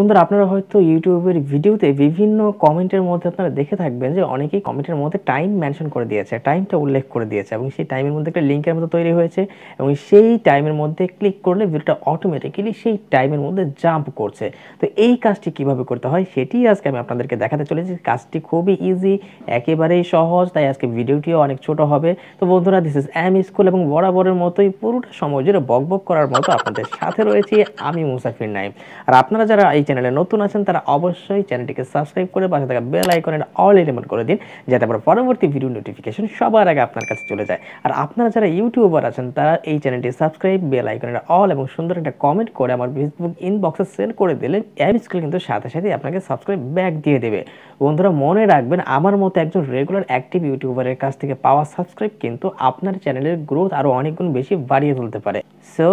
বন্ধুরা আপনারা হয়তো ইউটিউবের ভিডিওতে বিভিন্ন কমেন্টের মধ্যে আপনারা দেখে থাকবেন যে অনেকেই কমেন্টের মধ্যে টাইম মেনশন করে দিয়েছে টাইমটা উল্লেখ করে দিয়েছে এবং সেই টাইমের মধ্যে একটা লিঙ্কের মতো তৈরি হয়েছে এবং সেই টাইমের মধ্যে ক্লিক করলে ভিডিওটা অটোমেটিক্যালি সেই টাইমের মধ্যে জাম্প করছে তো এই কাজটি কিভাবে করতে হয় সেটি আজকে আমি আপনাদেরকে দেখাতে চলেছি কাজটি খুবই ইজি একেবারেই সহজ তাই আজকে ভিডিওটিও অনেক ছোট হবে তো বন্ধুরা দিস ইস এম স্কুল এবং বরাবরের মতোই পুরোটা সময় জুড়ে বকবক করার মতো আপনাদের সাথে রয়েছে আমি মুসাফির নাইম আর আপনারা যারা এই চ্যানেলে নতুন আছেন তারা অবশ্যই চ্যানেলটিকে সাবস্ক্রাইব করে পাশে থাকা বেল আইকনের অল এলিমেন্ট করে দিন যাতে আমার পরবর্তী ভিডিও নোটিফিকেশন সবার আগে আপনার কাছে চলে যায় আর আপনারা যারা ইউটিউবার আছেন তারা এই চ্যানেলটি সাবস্ক্রাইব বেল আইকনের অল এবং সুন্দর একটা কমেন্ট করে আমার ফেসবুক ইনবক্সে সেন্ড করে দিলে অ্যাপ স্কুল কিন্তু সাথে সাথে আপনাকে সাবস্ক্রাইব ব্যাক দিয়ে দেবে বন্ধুরা মনে রাখবেন আমার মতো একজন রেগুলার অ্যাক্টিভ ইউটিউবারের কাছ থেকে পাওয়া সাবস্ক্রাইব কিন্তু আপনার চ্যানেলের গ্রোথ আরও অনেকগুণ বেশি বাড়িয়ে তুলতে পারে সো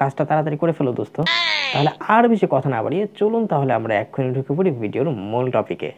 কাজটা তাড়াতাড়ি করে ফেলো দোস্ত তাহলে আর বেশি কথা না বাড়িয়ে চলুন তাহলে আমরা এক্ষুনি ঢুকে পড়ি ভিডিওর মূল টপিকে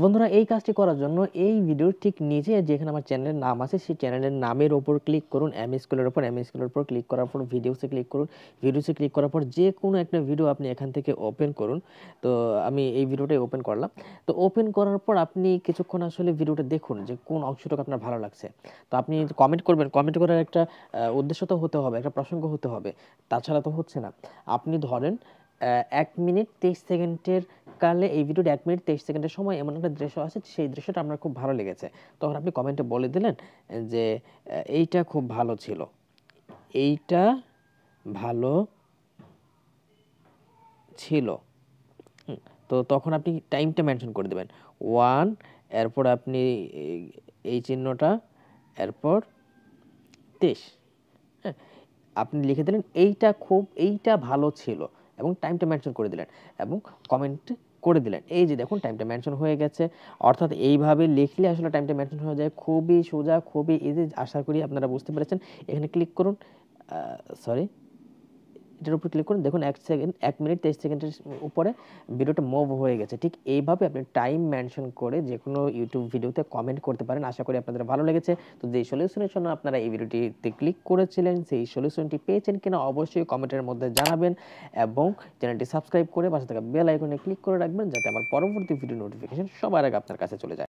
বন্ধুরা এই কাজটি করার জন্য এই ভিডিওর ঠিক নিচে যেখানে আমার চ্যানেলের নাম আছে সেই চ্যানেলের নামের ওপর ক্লিক করুন এম স্কুলের ওপর এম স্কুলের ওপর ক্লিক করার পর ভিডিওসে ক্লিক করুন ভিডিওসে ক্লিক করার পর যে কোনো একটা ভিডিও আপনি এখান থেকে ওপেন করুন তো আমি এই ভিডিওটাই ওপেন করলাম তো ওপেন করার পর আপনি কিছুক্ষণ আসলে ভিডিওটা দেখুন যে কোন অংশটুকু আপনার ভালো লাগছে তো আপনি কমেন্ট করবেন কমেন্ট করার একটা উদ্দেশ্য তো হতে হবে একটা প্রসঙ্গ হতে হবে তাছাড়া তো হচ্ছে না আপনি ধরেন এক মিনিট তেইশ সেকেন্ডের কালে এই ভিডিওটা এক মিনিট তেইশ সেকেন্ডের সময় এমন একটা দৃশ্য আছে সেই দৃশ্যটা আমার খুব ভালো লেগেছে তখন আপনি কমেন্টে বলে দিলেন যে এইটা খুব ভালো ছিল এইটা ভালো ছিল তো তখন আপনি টাইমটা মেনশন করে দেবেন ওয়ান এরপর আপনি এই চিহ্নটা এরপর তেইশ হ্যাঁ আপনি লিখে দিলেন এইটা খুব এইটা ভালো ছিল এবং টাইমটা মেনশন করে দিলেন এবং কমেন্ট করে দিলেন এই যে দেখুন টাইমটা মেনশন হয়ে গেছে অর্থাৎ এইভাবে লিখলে আসলে টাইমটা মেনশন হয়ে যায় খুবই সোজা খুবই ইজি আশা করি আপনারা বুঝতে পেরেছেন এখানে ক্লিক করুন সরি এটার উপর ক্লিক করুন দেখুন এক সেকেন্ড এক মিনিট তেইশ সেকেন্ডের উপরে ভিডিওটা মুভ হয়ে গেছে ঠিক এইভাবে আপনি টাইম মেনশন করে যে কোনো ইউটিউব ভিডিওতে কমেন্ট করতে পারেন আশা করি আপনাদের ভালো লেগেছে তো যে সলিউশনের জন্য আপনারা এই ভিডিওটিতে ক্লিক করেছিলেন সেই সলিউশনটি পেয়েছেন কিনা অবশ্যই কমেন্টের মধ্যে জানাবেন এবং চ্যানেলটি সাবস্ক্রাইব করে পাশে থাকা বেল আইকনে ক্লিক করে রাখবেন যাতে আমার পরবর্তী ভিডিও নোটিফিকেশন সবার আগে আপনার কাছে চলে যায়